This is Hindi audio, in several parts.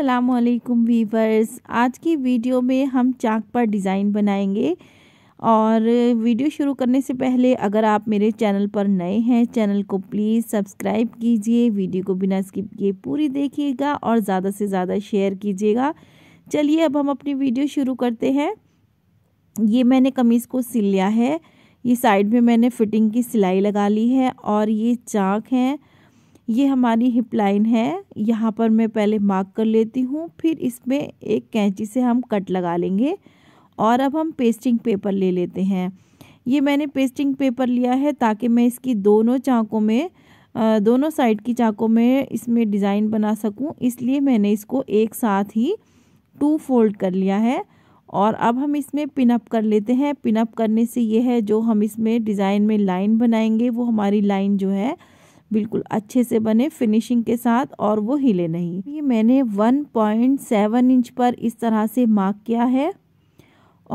असलकुम वीवर्स आज की वीडियो में हम चाक पर डिज़ाइन बनाएंगे और वीडियो शुरू करने से पहले अगर आप मेरे चैनल पर नए हैं चैनल को प्लीज़ सब्सक्राइब कीजिए वीडियो को बिना स्किप किए पूरी देखिएगा और ज़्यादा से ज़्यादा शेयर कीजिएगा चलिए अब हम अपनी वीडियो शुरू करते हैं ये मैंने कमीज़ को सिल लिया है ये साइड में मैंने फ़िटिंग की सिलाई लगा ली है और ये चाक हैं ये हमारी हिप लाइन है यहाँ पर मैं पहले मार्क कर लेती हूँ फिर इसमें एक कैंची से हम कट लगा लेंगे और अब हम पेस्टिंग पेपर ले लेते हैं ये मैंने पेस्टिंग पेपर लिया है ताकि मैं इसकी दोनों चाकों में दोनों साइड की चाकों में इसमें डिज़ाइन बना सकूँ इसलिए मैंने इसको एक साथ ही टू फोल्ड कर लिया है और अब हम इसमें पिनअप कर लेते हैं पिनअप करने से ये है जो हम इसमें डिज़ाइन में लाइन बनाएंगे वो हमारी लाइन जो है बिल्कुल अच्छे से बने फिनिशिंग के साथ और वो हिले नहीं ये मैंने 1.7 इंच पर इस तरह से मार्क किया है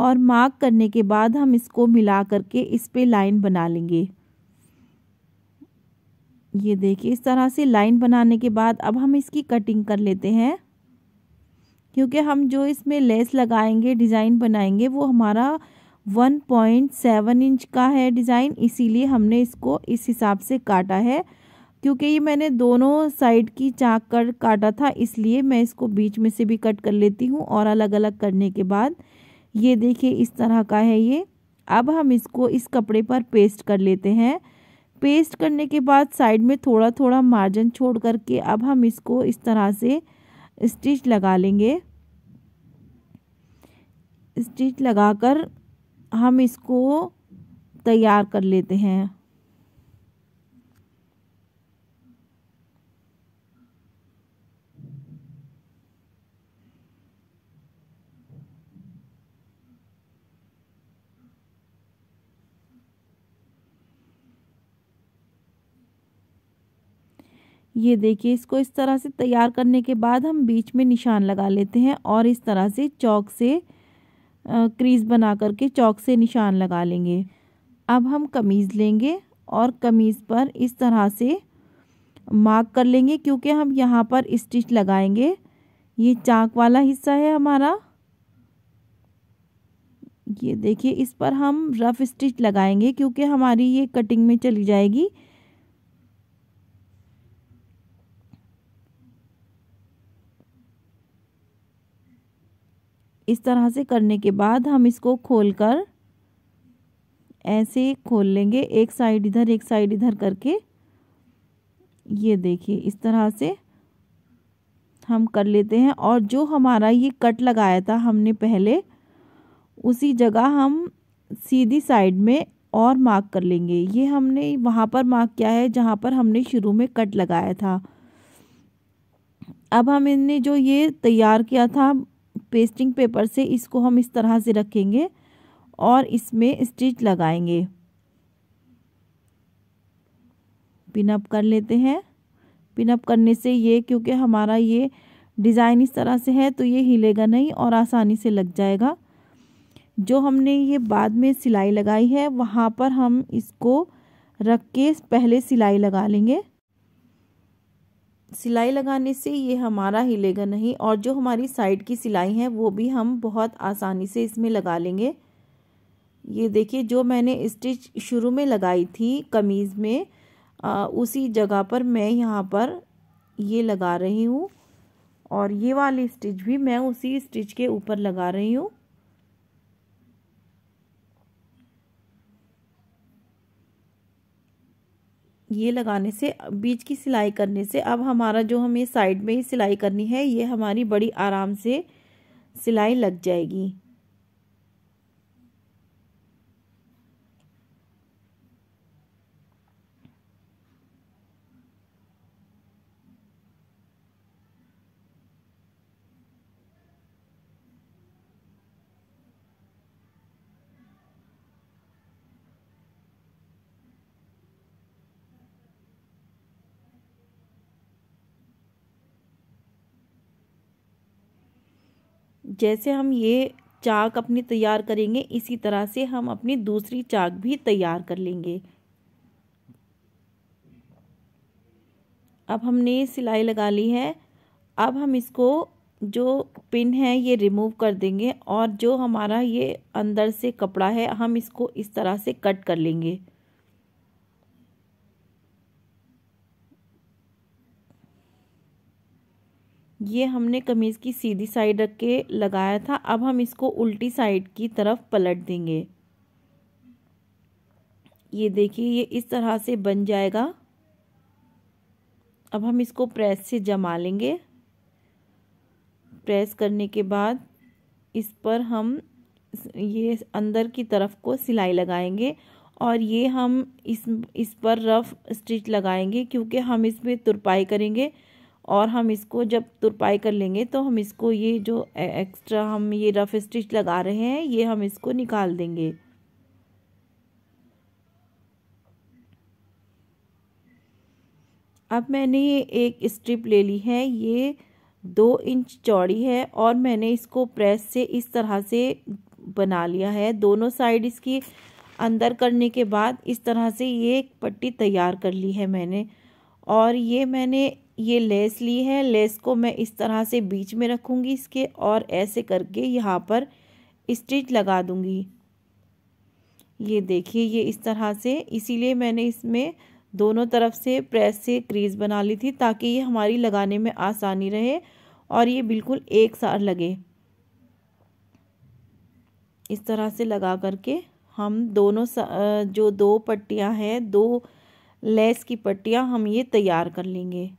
और मार्क करने के बाद हम इसको मिला करके इस पे लाइन बना लेंगे ये देखिए इस तरह से लाइन बनाने के बाद अब हम इसकी कटिंग कर लेते हैं क्योंकि हम जो इसमें लेस लगाएंगे डिज़ाइन बनाएंगे वो हमारा 1.7 इंच का है डिज़ाइन इसीलिए हमने इसको इस हिसाब से काटा है क्योंकि ये मैंने दोनों साइड की चाक कर काटा था इसलिए मैं इसको बीच में से भी कट कर लेती हूँ और अलग अलग करने के बाद ये देखिए इस तरह का है ये अब हम इसको इस कपड़े पर पेस्ट कर लेते हैं पेस्ट करने के बाद साइड में थोड़ा थोड़ा मार्जिन छोड़ करके अब हम इसको इस तरह से स्टिच लगा लेंगे स्टिच लगाकर हम इसको तैयार कर लेते हैं ये देखिए इसको इस तरह से तैयार करने के बाद हम बीच में निशान लगा लेते हैं और इस तरह से चौक से क्रीज बना करके चौक से निशान लगा लेंगे अब हम कमीज़ लेंगे और कमीज़ पर इस तरह से मार्क कर लेंगे क्योंकि हम यहाँ पर स्टिच लगाएंगे ये चाक वाला हिस्सा है हमारा ये देखिए इस पर हम रफ़ स्टिच लगाएंगे क्योंकि हमारी ये कटिंग में चली जाएगी इस तरह से करने के बाद हम इसको खोलकर ऐसे खोल लेंगे एक साइड इधर एक साइड इधर करके ये देखिए इस तरह से हम कर लेते हैं और जो हमारा ये कट लगाया था हमने पहले उसी जगह हम सीधी साइड में और मार्क कर लेंगे ये हमने वहाँ पर मार्क किया है जहाँ पर हमने शुरू में कट लगाया था अब हम इनने जो ये तैयार किया था पेस्टिंग पेपर से इसको हम इस तरह से रखेंगे और इसमें स्टिच लगाएंगे पिनअप कर लेते हैं पिनअप करने से ये क्योंकि हमारा ये डिज़ाइन इस तरह से है तो ये हिलेगा नहीं और आसानी से लग जाएगा जो हमने ये बाद में सिलाई लगाई है वहाँ पर हम इसको रख के पहले सिलाई लगा लेंगे सिलाई लगाने से ये हमारा हिलेगा नहीं और जो हमारी साइड की सिलाई है वो भी हम बहुत आसानी से इसमें लगा लेंगे ये देखिए जो मैंने स्टिच शुरू में लगाई थी कमीज़ में आ, उसी जगह पर मैं यहाँ पर ये लगा रही हूँ और ये वाली स्टिच भी मैं उसी स्टिच के ऊपर लगा रही हूँ ये लगाने से बीच की सिलाई करने से अब हमारा जो हमें साइड में ही सिलाई करनी है ये हमारी बड़ी आराम से सिलाई लग जाएगी जैसे हम ये चाक अपनी तैयार करेंगे इसी तरह से हम अपनी दूसरी चाक भी तैयार कर लेंगे अब हमने सिलाई लगा ली है अब हम इसको जो पिन है ये रिमूव कर देंगे और जो हमारा ये अंदर से कपड़ा है हम इसको इस तरह से कट कर लेंगे ये हमने कमीज़ की सीधी साइड रख के लगाया था अब हम इसको उल्टी साइड की तरफ पलट देंगे ये देखिए ये इस तरह से बन जाएगा अब हम इसको प्रेस से जमा लेंगे प्रेस करने के बाद इस पर हम ये अंदर की तरफ को सिलाई लगाएंगे और ये हम इस इस पर रफ़ स्टिच लगाएंगे क्योंकि हम इसमें तुरपाई करेंगे और हम इसको जब तुरपाई कर लेंगे तो हम इसको ये जो एक्स्ट्रा हम ये रफ स्टिच लगा रहे हैं ये हम इसको निकाल देंगे अब मैंने ये एक स्ट्रिप ले ली है ये दो इंच चौड़ी है और मैंने इसको प्रेस से इस तरह से बना लिया है दोनों साइड इसकी अंदर करने के बाद इस तरह से ये एक पट्टी तैयार कर ली है मैंने और ये मैंने ये लेस ली है लेस को मैं इस तरह से बीच में रखूँगी इसके और ऐसे करके यहाँ पर स्टिच लगा दूँगी ये देखिए ये इस तरह से इसीलिए मैंने इसमें दोनों तरफ से प्रेस से क्रीज बना ली थी ताकि ये हमारी लगाने में आसानी रहे और ये बिल्कुल एक सार लगे इस तरह से लगा करके हम दोनों जो दो पट्टियां हैं दो लेस की पट्टियां हम ये तैयार कर लेंगे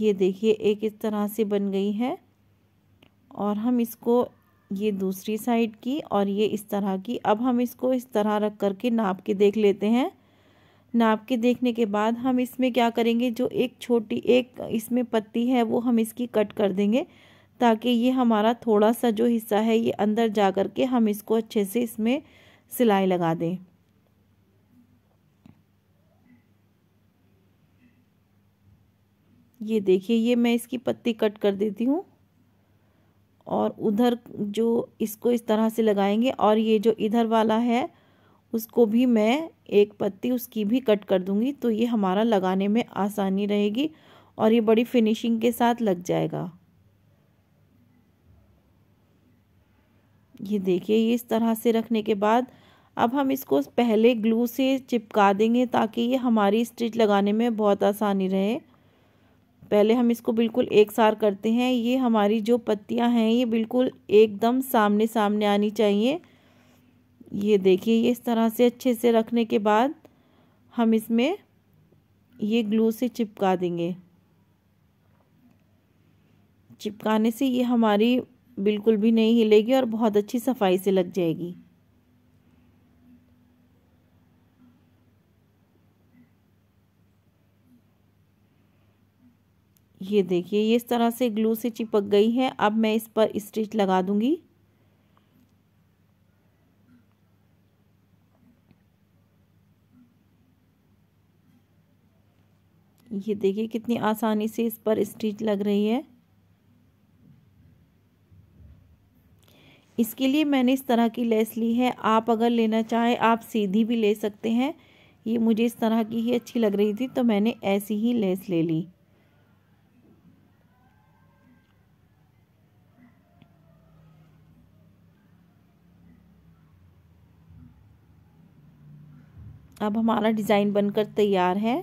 ये देखिए एक इस तरह से बन गई है और हम इसको ये दूसरी साइड की और ये इस तरह की अब हम इसको इस तरह रख कर के नाप के देख लेते हैं नाप के देखने के बाद हम इसमें क्या करेंगे जो एक छोटी एक इसमें पत्ती है वो हम इसकी कट कर देंगे ताकि ये हमारा थोड़ा सा जो हिस्सा है ये अंदर जा कर के हम इसको अच्छे से इसमें सिलाई लगा दें ये देखिए ये मैं इसकी पत्ती कट कर देती हूँ और उधर जो इसको इस तरह से लगाएंगे और ये जो इधर वाला है उसको भी मैं एक पत्ती उसकी भी कट कर दूँगी तो ये हमारा लगाने में आसानी रहेगी और ये बड़ी फिनिशिंग के साथ लग जाएगा ये देखिए ये इस तरह से रखने के बाद अब हम इसको पहले ग्लू से चिपका देंगे ताकि ये हमारी स्टिच लगाने में बहुत आसानी रहे पहले हम इसको बिल्कुल एक सार करते हैं ये हमारी जो पत्तियां हैं ये बिल्कुल एकदम सामने सामने आनी चाहिए ये देखिए ये इस तरह से अच्छे से रखने के बाद हम इसमें ये ग्लू से चिपका देंगे चिपकाने से ये हमारी बिल्कुल भी नहीं हिलेगी और बहुत अच्छी सफाई से लग जाएगी ये देखिए ये इस तरह से ग्लू से चिपक गई है अब मैं इस पर स्टिच लगा दूंगी ये देखिए कितनी आसानी से इस पर स्टिच लग रही है इसके लिए मैंने इस तरह की लेस ली है आप अगर लेना चाहें आप सीधी भी ले सकते हैं ये मुझे इस तरह की ही अच्छी लग रही थी तो मैंने ऐसी ही लेस ले ली अब हमारा डिज़ाइन बनकर तैयार है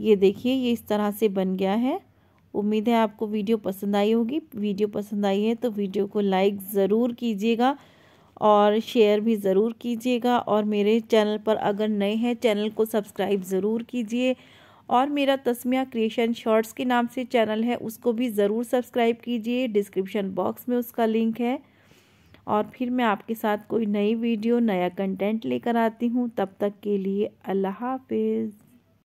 ये देखिए ये इस तरह से बन गया है उम्मीद है आपको वीडियो पसंद आई होगी वीडियो पसंद आई है तो वीडियो को लाइक ज़रूर कीजिएगा और शेयर भी ज़रूर कीजिएगा और मेरे चैनल पर अगर नए हैं चैनल को सब्सक्राइब ज़रूर कीजिए और मेरा तस्मिया क्रिएशन शॉर्ट्स के नाम से चैनल है उसको भी ज़रूर सब्सक्राइब कीजिए डिस्क्रिप्शन बॉक्स में उसका लिंक है और फिर मैं आपके साथ कोई नई वीडियो नया कंटेंट लेकर आती हूँ तब तक के लिए अल्लाह हाफिज़